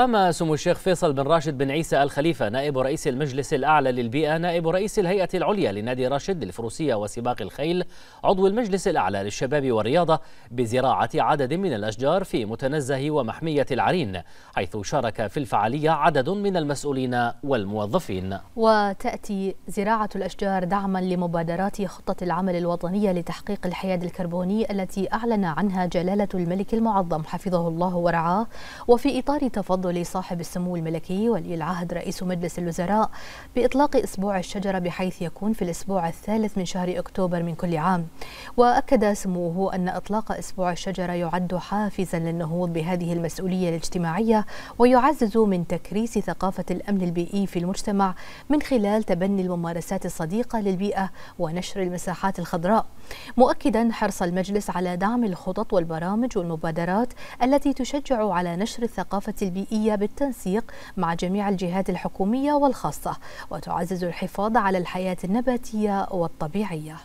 قام سمو الشيخ فيصل بن راشد بن عيسى الخليفة نائب رئيس المجلس الأعلى للبيئة نائب رئيس الهيئة العليا لنادي راشد للفروسية وسباق الخيل عضو المجلس الأعلى للشباب والرياضة بزراعة عدد من الأشجار في متنزه ومحمية العرين حيث شارك في الفعالية عدد من المسؤولين والموظفين وتأتي زراعة الأشجار دعما لمبادرات خطة العمل الوطنية لتحقيق الحياد الكربوني التي أعلن عنها جلالة الملك المعظم حفظه الله ورعاه وفي إطار تفضل توصل صاحب السمو الملكي ولي العهد رئيس مجلس الوزراء بإطلاق أسبوع الشجرة بحيث يكون في الأسبوع الثالث من شهر أكتوبر من كل عام وأكد سموه أن إطلاق أسبوع الشجرة يعد حافزا للنهوض بهذه المسؤولية الاجتماعية ويعزز من تكريس ثقافة الأمن البيئي في المجتمع من خلال تبني الممارسات الصديقة للبيئة ونشر المساحات الخضراء مؤكدا حرص المجلس على دعم الخطط والبرامج والمبادرات التي تشجع على نشر الثقافة البيئية البيئية بالتنسيق مع جميع الجهات الحكومية والخاصة وتعزز الحفاظ على الحياة النباتية والطبيعية